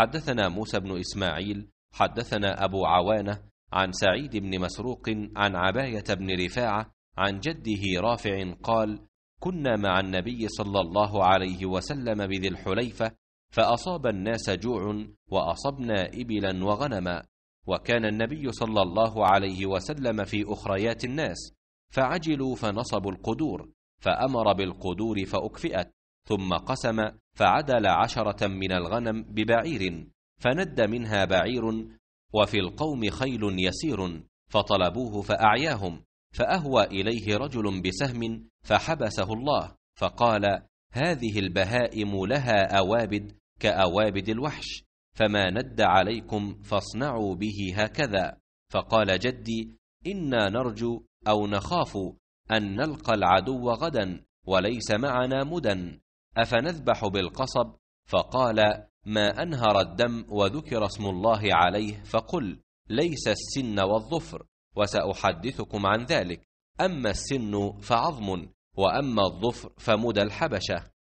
حدثنا موسى بن إسماعيل حدثنا أبو عوانة عن سعيد بن مسروق عن عباية بن رفاعة عن جده رافع قال كنا مع النبي صلى الله عليه وسلم بذي الحليفة فأصاب الناس جوع وأصبنا إبلا وغنما وكان النبي صلى الله عليه وسلم في أخريات الناس فعجلوا فنصبوا القدور فأمر بالقدور فأكفئت ثم قسم فعدل عشرة من الغنم ببعير فند منها بعير وفي القوم خيل يسير فطلبوه فأعياهم فأهوى إليه رجل بسهم فحبسه الله فقال هذه البهائم لها أوابد كأوابد الوحش فما ند عليكم فاصنعوا به هكذا فقال جدي إنا نرجو أو نخاف أن نلقى العدو غدا وليس معنا مدى افنذبح بالقصب فقال ما انهر الدم وذكر اسم الله عليه فقل ليس السن والظفر وساحدثكم عن ذلك اما السن فعظم واما الظفر فمدى الحبشه